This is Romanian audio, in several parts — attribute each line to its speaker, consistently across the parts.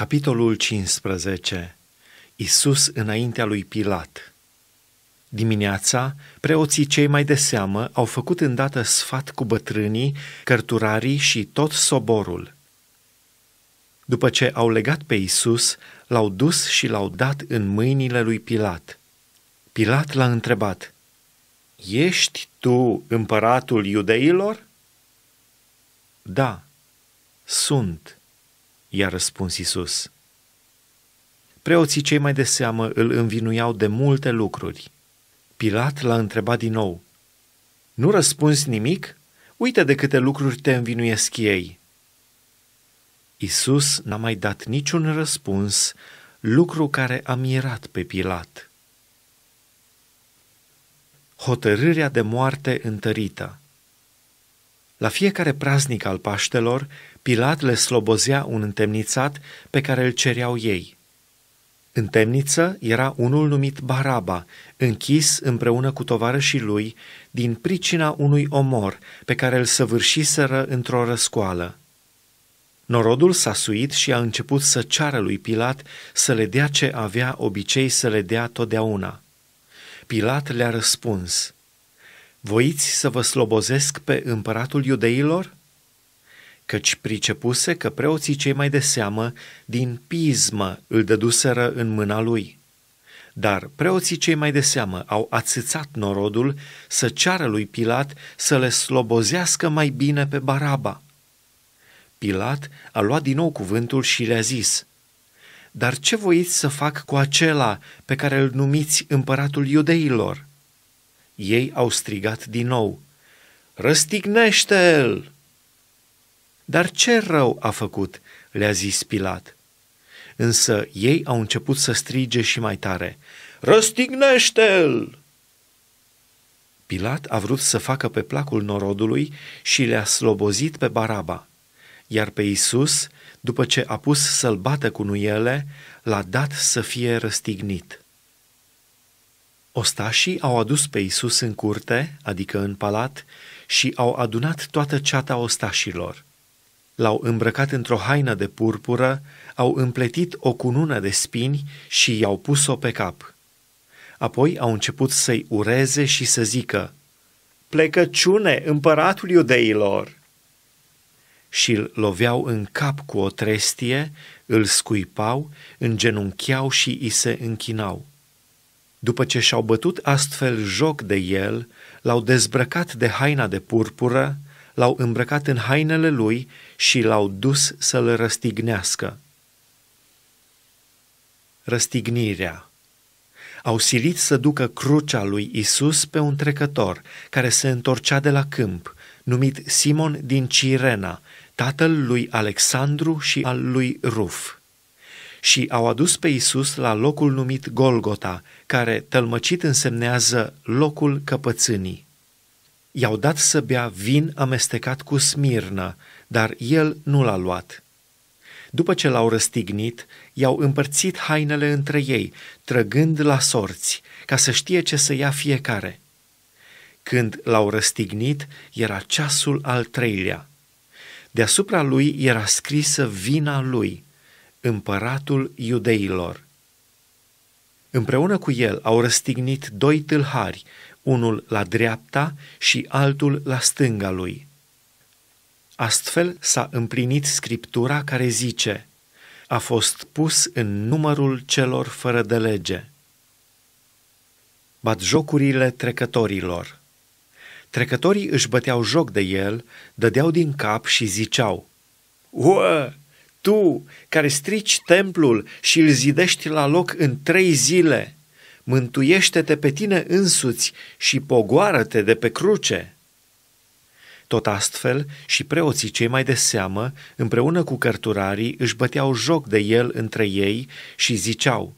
Speaker 1: Capitolul 15. Isus înaintea lui Pilat. Dimineața, preoții cei mai de seamă au făcut îndată sfat cu bătrânii, cărturarii și tot soborul. După ce au legat pe Isus, l-au dus și l-au dat în mâinile lui Pilat. Pilat l-a întrebat, Ești tu împăratul iudeilor?" Da, sunt," i-a răspuns Isus. Preoții cei mai de seamă îl învinuiau de multe lucruri. Pilat l-a întrebat din nou, Nu răspunzi nimic? Uite de câte lucruri te învinuiesc ei. Isus n-a mai dat niciun răspuns, lucru care a mirat pe Pilat. Hotărârea de moarte întărită la fiecare praznic al Paștelor, Pilat le slobozea un întemnițat pe care îl cereau ei. În temniță era unul numit Baraba, închis împreună cu tovarășii lui din pricina unui omor pe care îl săvârșiseră într-o răscoală. Norodul s-a suit și a început să ceară lui Pilat să le dea ce avea obicei să le dea totdeauna. Pilat le-a răspuns – Voiți să vă slobozesc pe împăratul iudeilor? Căci pricepuse că preoții cei mai de seamă din pismă îl dăduseră în mâna lui. Dar preoții cei mai de seamă au ațățat norodul să ceară lui Pilat să le slobozească mai bine pe Baraba. Pilat a luat din nou cuvântul și le-a zis, Dar ce voiți să fac cu acela pe care îl numiți împăratul iudeilor?" Ei au strigat din nou, Răstignește-l! Dar ce rău a făcut, le-a zis Pilat. Însă ei au început să strige și mai tare, Răstignește-l! Pilat a vrut să facă pe placul norodului și le-a slobozit pe Baraba, iar pe Isus, după ce a pus să-l bată cu nuiele, l-a dat să fie răstignit. Ostașii au adus pe Isus în curte, adică în palat, și au adunat toată ceata ostașilor. L-au îmbrăcat într-o haină de purpură, au împletit o cunună de spini și i-au pus-o pe cap. Apoi au început să-i ureze și să zică, Plecăciune, împăratul iudeilor! Și îl loveau în cap cu o trestie, îl scuipau, îngenuncheau și îi se închinau. După ce și-au bătut astfel joc de el, l-au dezbrăcat de haina de purpură, l-au îmbrăcat în hainele lui și l-au dus să-l răstignească. Răstignirea Au silit să ducă crucea lui Isus pe un trecător care se întorcea de la câmp, numit Simon din Cirena, tatăl lui Alexandru și al lui Ruf și au adus pe Isus la locul numit Golgota, care tălmăcit însemnează locul căpățânii. I-au dat să bea vin amestecat cu smirnă, dar el nu l-a luat. După ce l-au răstignit, i-au împărțit hainele între ei, trăgând la sorți, ca să știe ce să ia fiecare. Când l-au răstignit, era ceasul al treilea. Deasupra lui era scrisă vina lui – împăratul iudeilor. Împreună cu el au răstignit doi tâlhari, unul la dreapta și altul la stânga lui. Astfel s-a împlinit scriptura care zice, a fost pus în numărul celor fără de lege. Bat jocurile trecătorilor Trecătorii își băteau joc de el, dădeau din cap și ziceau, Uă, tu care strici templul și îl zidești la loc în trei zile, mântuiește-te pe tine însuți și pogoară-te de pe cruce. Tot astfel și preoții cei mai de seamă, împreună cu cărturarii, își băteau joc de el între ei și ziceau,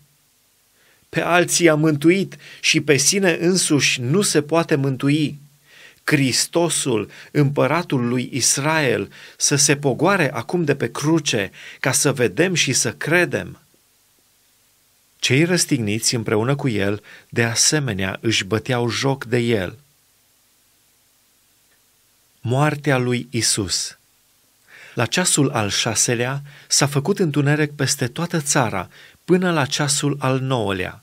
Speaker 1: Pe alții a mântuit și pe sine însuși nu se poate mântui. Hristosul, împăratul lui Israel, să se pogoare acum de pe cruce, ca să vedem și să credem. Cei răstigniți împreună cu el, de asemenea, își băteau joc de el. Moartea lui Isus. La ceasul al șaselea s-a făcut întuneric peste toată țara până la ceasul al nouălea.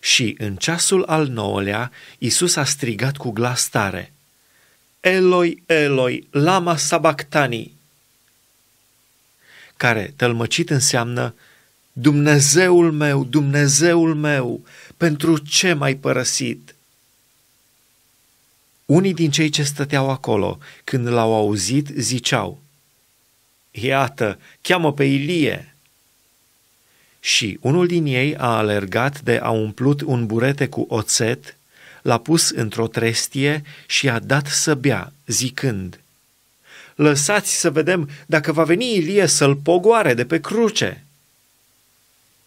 Speaker 1: Și în ceasul al nouălea, Isus a strigat cu glas tare, Eloi, Eloi, lama sabactani, care tălmăcit înseamnă Dumnezeul meu, Dumnezeul meu, pentru ce m-ai părăsit? Unii din cei ce stăteau acolo, când l-au auzit, ziceau, Iată, cheamă pe Ilie! Și unul din ei a alergat de a umplut un burete cu oțet l-a pus într-o trestie și i-a dat să bea, zicând, Lăsați să vedem dacă va veni Ilie să-l pogoare de pe cruce.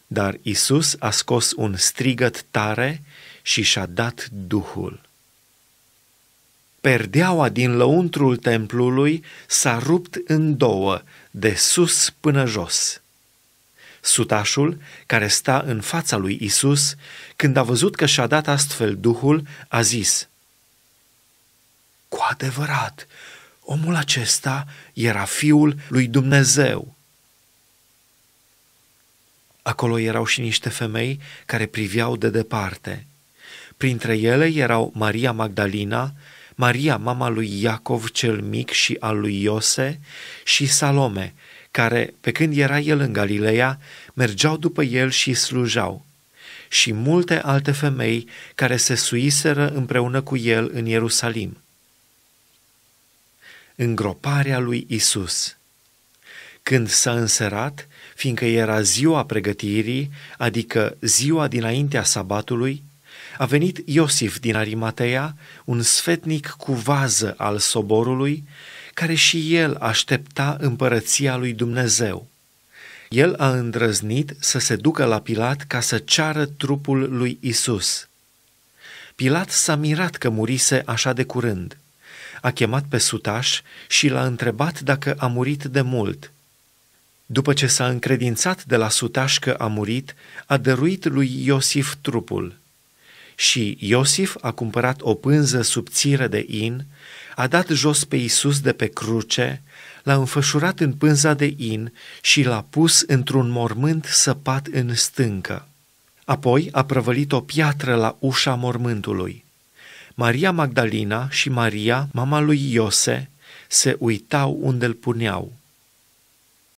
Speaker 1: Dar Isus a scos un strigăt tare și și-a dat Duhul. Perdeaua din lăuntrul templului s-a rupt în două, de sus până jos. Sutașul, care sta în fața lui Isus, când a văzut că și-a dat astfel Duhul, a zis, Cu adevărat, omul acesta era fiul lui Dumnezeu. Acolo erau și niște femei care priveau de departe. Printre ele erau Maria Magdalena, Maria, mama lui Iacov cel mic și al lui Iose, și Salome, care, pe când era el în Galileea, mergeau după el și slujau, și multe alte femei care se suiseră împreună cu el în Ierusalim. Îngroparea lui Isus. Când s-a înserat, fiindcă era ziua pregătirii, adică ziua dinaintea sabatului, a venit Iosif din Arimatea, un sfetnic cu vază al soborului, care și el aștepta împărăția lui Dumnezeu. El a îndrăznit să se ducă la Pilat ca să ceară trupul lui Isus. Pilat s-a mirat că murise așa de curând. A chemat pe sutaș și l-a întrebat dacă a murit de mult. După ce s-a încredințat de la sutaș că a murit, a dăruit lui Iosif trupul. Și Iosif a cumpărat o pânză subțire de in, a dat jos pe Isus de pe cruce, l-a înfășurat în pânza de in și l-a pus într-un mormânt săpat în stâncă. Apoi a prăvălit o piatră la ușa mormântului. Maria Magdalena și Maria, mama lui Iose, se uitau unde îl puneau.